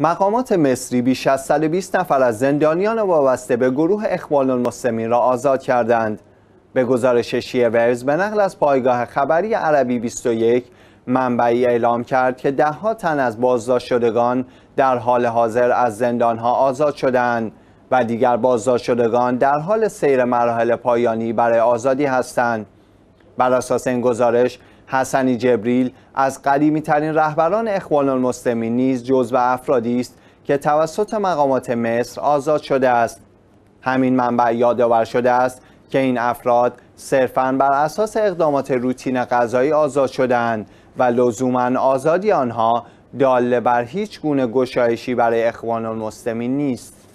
مقامات مصری بیش از 120 نفر از زندانیان وابسته به گروه اخوان المسلمین را آزاد کردند. به گزارش شیعه ورز به نقل از پایگاه خبری عربی 21 منبعی اعلام کرد که دهها تن از بازداشت شدگان در حال حاضر از زندانها آزاد شدند و دیگر بازداشت شدگان در حال سیر مراحل پایانی برای آزادی هستند. بر اساس این گزارش حسنی جبریل از قدیمی ترین رهبران اخوان المسلمین نیز جزو افرادی است که توسط مقامات مصر آزاد شده است همین منبع یادآور شده است که این افراد صرفاً بر اساس اقدامات روتین قضایی آزاد شدند و لزوما آزادی آنها داله بر هیچ گونه گشایشی برای اخوان المسلمین نیست